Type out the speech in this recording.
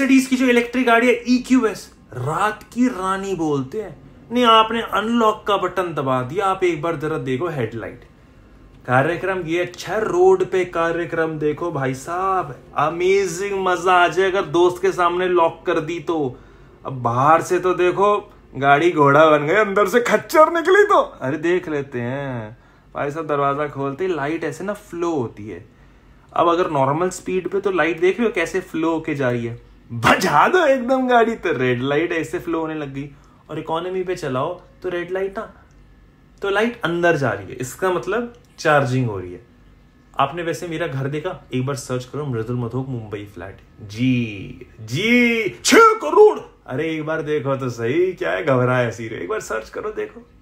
Mercedes की जो electric गाड़ी है EQS रात की रानी बोलते हैं नहीं आपने अनलॉक का बटन दबा दिया आप एक बार जरा देखो हेडलाइट कार्यक्रम ये अच्छा रोड पे कार्यक्रम देखो भाई साहब अमेजिंग मजा आ जाए अगर दोस्त के सामने लॉक कर दी तो अब बाहर से तो देखो गाड़ी घोड़ा बन गए अंदर से खच्चर निकली तो अरे देख लेते हैं भाई साहब दरवाजा खोलते लाइट ऐसे ना फ्लो होती है अब अगर नॉर्मल स्पीड पे तो लाइट देख रहे हो कैसे फ्लो होके जा रही है बजा दो एकदम गाड़ी तो रेड लाइट ऐसे फ्लो होने लग गई और इकोनॉमी पे चलाओ तो रेड लाइट ना तो लाइट अंदर जा रही है इसका मतलब चार्जिंग हो रही है आपने वैसे मेरा घर देखा एक बार सर्च करो मृदुल मधोक मुंबई फ्लैट जी जी छ करोड़ अरे एक बार देखो तो सही क्या है घबराया सीरे एक बार सर्च करो देखो